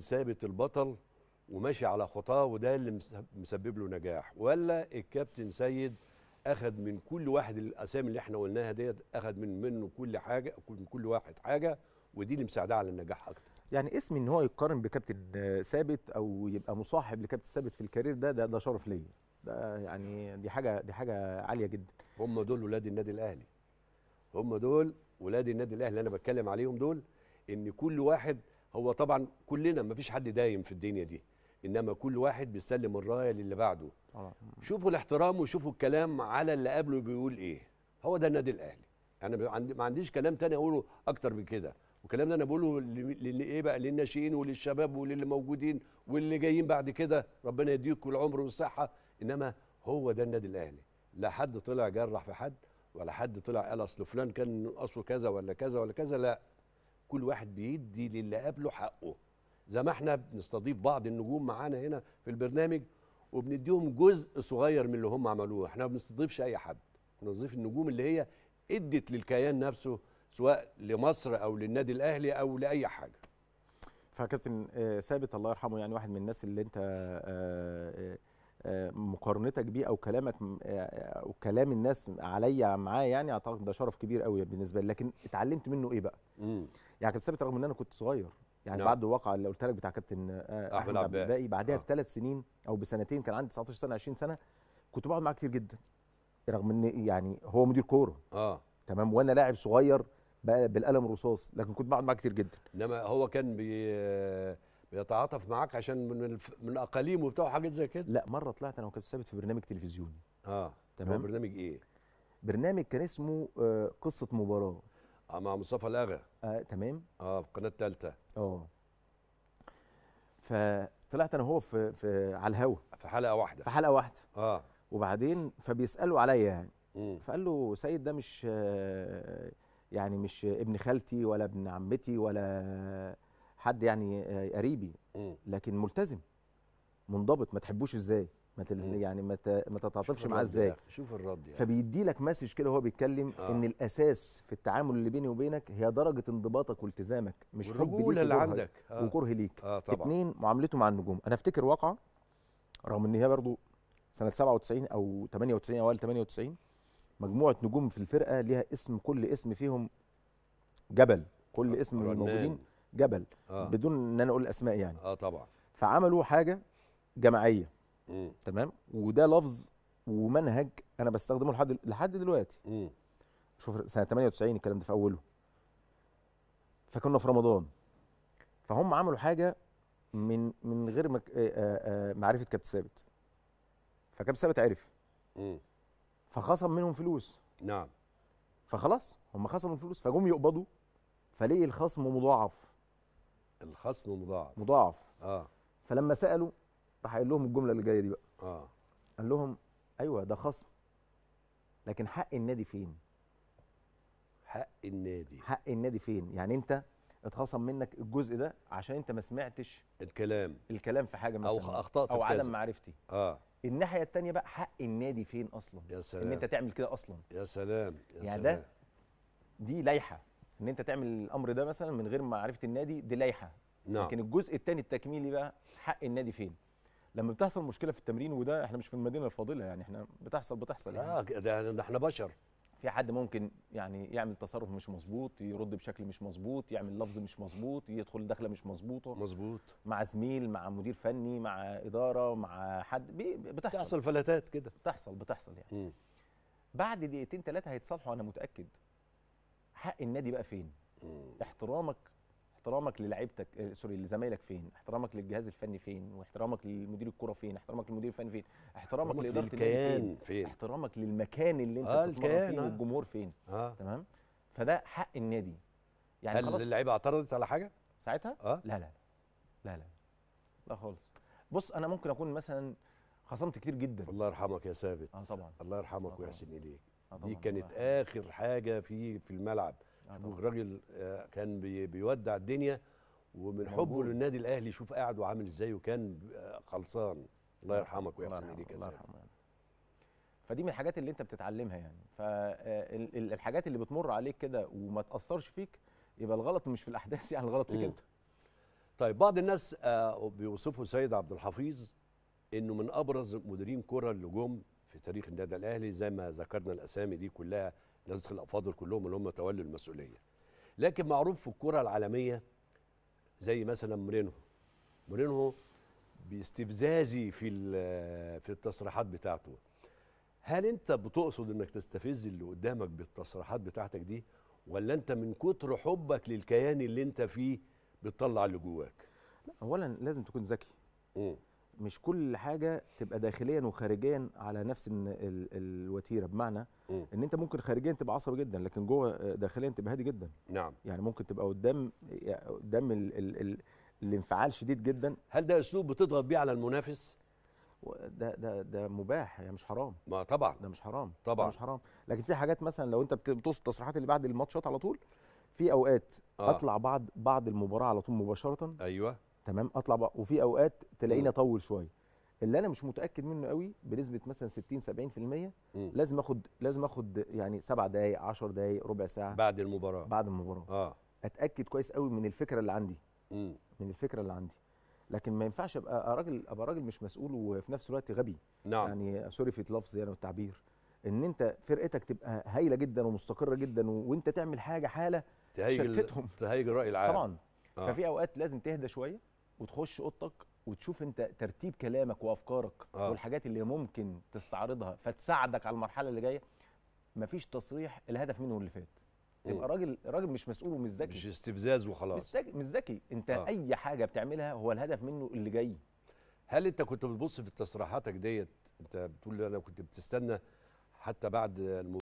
ثابت البطل وماشي على خطاه وده اللي مسبب له نجاح ولا الكابتن سيد اخذ من كل واحد الاسامي اللي احنا قلناها ديت اخذ من منه كل حاجه من كل واحد حاجه ودي اللي مساعداه على النجاح اكتر يعني اسم ان هو يتقارن بكابتن ثابت او يبقى مصاحب لكابتن ثابت في الكارير ده ده, ده شرف ليا ده يعني دي حاجه دي حاجه عاليه جدا هم دول ولاد النادي الاهلي هم دول ولاد النادي الاهلي اللي انا بتكلم عليهم دول ان كل واحد هو طبعا كلنا مفيش حد دايم في الدنيا دي انما كل واحد بيسلم الرايه للي بعده طبعا. شوفوا الاحترام وشوفوا الكلام على اللي قبله بيقول ايه هو ده النادي الاهلي انا ما عنديش كلام تاني اقوله اكتر من كده والكلام ده انا بقوله للي ايه بقى للناشئين وللشباب وللي موجودين واللي جايين بعد كده ربنا يديكم العمر والصحه انما هو ده النادي الاهلي لا حد طلع جرح في حد ولا حد طلع قال اصل فلان كان اصله كذا ولا كذا ولا كذا لا كل واحد بيدي للي قبله حقه زي ما احنا بنستضيف بعض النجوم معانا هنا في البرنامج وبنديهم جزء صغير من اللي هم عملوه احنا ما بنستضيفش اي حد بنستضيف النجوم اللي هي ادت للكيان نفسه سواء لمصر او للنادي الاهلي او لاي حاجه فكابتن آه، ثابت الله يرحمه يعني واحد من الناس اللي انت آه، آه، مقارنتك بيه او كلامك او كلام الناس عليا معاه يعني اعتقد ده شرف كبير قوي بالنسبه لي لكن اتعلمت منه ايه بقى؟ يعني كابتن ثابت رغم ان انا كنت صغير يعني نعم. بعد الواقعه اللي قلت لك بتاع كابتن آه، احمد عبد الباقي بعدها آه. بثلاث آه. سنين او بسنتين كان عندي 19 سنه 20 سنه كنت بقعد معاه كتير جدا رغم ان يعني هو مدير كوره اه تمام وانا لاعب صغير بالقلم الرصاص لكن كنت بقعد معاه كتير جدا انما هو كان بي بيتعاطف معاك عشان من الف... من اقاليمه وبتاع حاجات زي كده لا مره طلعت انا وكابتن ثابت في برنامج تلفزيوني اه تمام هو برنامج ايه برنامج كان اسمه آه، قصه مباراه مع مصطفى الاغا آه تمام اه في القناه الثالثه اه فطلعت انا هو في, في على الهوا في حلقه واحده في حلقه واحده اه وبعدين فبيسالوا عليا يعني مم. فقال له سيد ده مش آه، يعني مش ابن خالتي ولا ابن عمتي ولا حد يعني آه، قريبي لكن ملتزم منضبط ما تحبوش ازاي ما إيه. يعني ما تتعاطفش معاه يعني، ازاي شوف الرد يعني. فبيدي لك مسج كده وهو بيتكلم آه. ان الاساس في التعامل اللي بيني وبينك هي درجه انضباطك والتزامك مش حب ليك اللي عندك آه. وكره ليك آه طبعا. اتنين معاملته مع النجوم انا افتكر واقعه رغم ان هي برضو سنه 97 او 98 اوائل 98 مجموعه نجوم في الفرقه ليها اسم كل اسم فيهم جبل كل آه، اسم من الموجودين جبل آه. بدون ان انا اقول الاسماء يعني اه طبعا فعملوا حاجه جماعيه تمام وده لفظ ومنهج انا بستخدمه لحد لحد دلوقتي م. شوف سنه 98 الكلام ده في اوله فكنا في رمضان فهم عملوا حاجه من من غير مك... آآ آآ معرفه كابتن ثابت فكابتن ثابت عرف م. فخصم منهم فلوس نعم فخلاص هم خصموا الفلوس فجم يقبضوا فليه الخصم مضاعف الخصم مضاعف مضاعف اه فلما سالوا راح قايل لهم الجمله اللي جايه دي بقى اه قال لهم ايوه ده خصم لكن حق النادي فين حق النادي حق النادي فين يعني انت اتخصم منك الجزء ده عشان انت ما سمعتش الكلام الكلام في حاجه مثلا او اخطات او عدم معرفتي اه الناحيه الثانيه بقى حق النادي فين اصلا يا سلام ان انت تعمل كده اصلا يا سلام يا يعني سلام ده دي لائحه ان انت تعمل الامر ده مثلا من غير معرفه النادي دي لائحه نعم لكن الجزء الثاني التكميلي بقى حق النادي فين لما بتحصل مشكله في التمرين وده احنا مش في المدينه الفاضله يعني احنا بتحصل بتحصل يعني. اه ده, احنا بشر في حد ممكن يعني يعمل تصرف مش مظبوط يرد بشكل مش مظبوط يعمل لفظ مش مظبوط يدخل دخله مش مظبوطه مظبوط مع زميل مع مدير فني مع اداره مع حد بتحصل بتحصل فلتات كده بتحصل بتحصل يعني م. بعد دقيقتين ثلاثه هيتصالحوا انا متاكد حق النادي بقى فين م. احترامك احترامك للعيبتك آه، سوري لزمايلك فين احترامك للجهاز الفني فين واحترامك لمدير الكوره فين احترامك للمدير الفني فين احترامك لاداره الكيان فين احترامك للمكان اللي انت آه بتتمرن فيه آه. والجمهور فين آه. تمام فده حق النادي يعني هل اللعيبه اعترضت على حاجه ساعتها آه؟ لا لا لا لا لا خالص بص انا ممكن اكون مثلا خصمت كتير جدا الله يرحمك يا ثابت اه طبعا الله يرحمك آه ويحسن اليك آه دي كانت اخر حاجه في في الملعب شوف الراجل آه، كان بيودع الدنيا ومن حبه للنادي الاهلي شوف قاعد وعامل ازاي وكان آه، خلصان الله نعم. يرحمك ويحسن اليك يا فدي من الحاجات اللي انت بتتعلمها يعني فالحاجات آه، اللي بتمر عليك كده وما تاثرش فيك يبقى الغلط مش في الاحداث يعني الغلط فيك انت طيب بعض الناس بيوصفوا سيد عبد الحفيظ انه من ابرز مديرين كره اللي جم في تاريخ النادي الاهلي زي ما ذكرنا الاسامي دي كلها الناس الافاضل كلهم اللي هم تولوا المسؤوليه لكن معروف في الكره العالميه زي مثلا مورينو مورينو باستفزازي في في التصريحات بتاعته هل انت بتقصد انك تستفز اللي قدامك بالتصريحات بتاعتك دي ولا انت من كتر حبك للكيان اللي انت فيه بتطلع اللي جواك اولا لازم تكون ذكي مش كل حاجه تبقى داخليا وخارجيا على نفس الوتيره بمعنى م. ان انت ممكن خارجيا تبقى عصبي جدا لكن جوه آه، داخليا تبقى هادي جدا نعم يعني ممكن تبقى قدام قدام ال ال ال الانفعال شديد جدا هل ده اسلوب بتضغط بيه على المنافس ده ده ده مباح يعني مش حرام ما طبعا ده مش حرام طبعا مش حرام لكن في حاجات مثلا لو انت بتوصل التصريحات اللي بعد الماتشات على طول في اوقات آه. اطلع بعد بعد المباراه على طول مباشره ايوه تمام اطلع بقى وفي اوقات تلاقيني اطول شويه اللي انا مش متاكد منه قوي بنسبه مثلا 60 70% مم. لازم اخد لازم اخد يعني سبع دقائق 10 دقائق ربع ساعه بعد المباراه بعد المباراه اه اتاكد كويس قوي من الفكره اللي عندي مم. من الفكره اللي عندي لكن ما ينفعش ابقى راجل ابقى راجل مش مسؤول وفي نفس الوقت غبي نعم يعني سوري في لفظ يعني والتعبير ان انت فرقتك تبقى هايله جدا ومستقره جدا وانت تعمل حاجه حاله تهيج تهيج الراي العام طبعا آه. ففي اوقات لازم تهدى شويه وتخش اوضتك وتشوف انت ترتيب كلامك وافكارك آه. والحاجات اللي ممكن تستعرضها فتساعدك على المرحله اللي جايه مفيش تصريح الهدف منه اللي فات يبقى راجل راجل مش مسؤول ومش ذكي مش استفزاز وخلاص مش ذكي انت آه. اي حاجه بتعملها هو الهدف منه اللي جاي هل انت كنت بتبص في تصريحاتك ديت انت بتقول انا كنت بتستنى حتى بعد الم...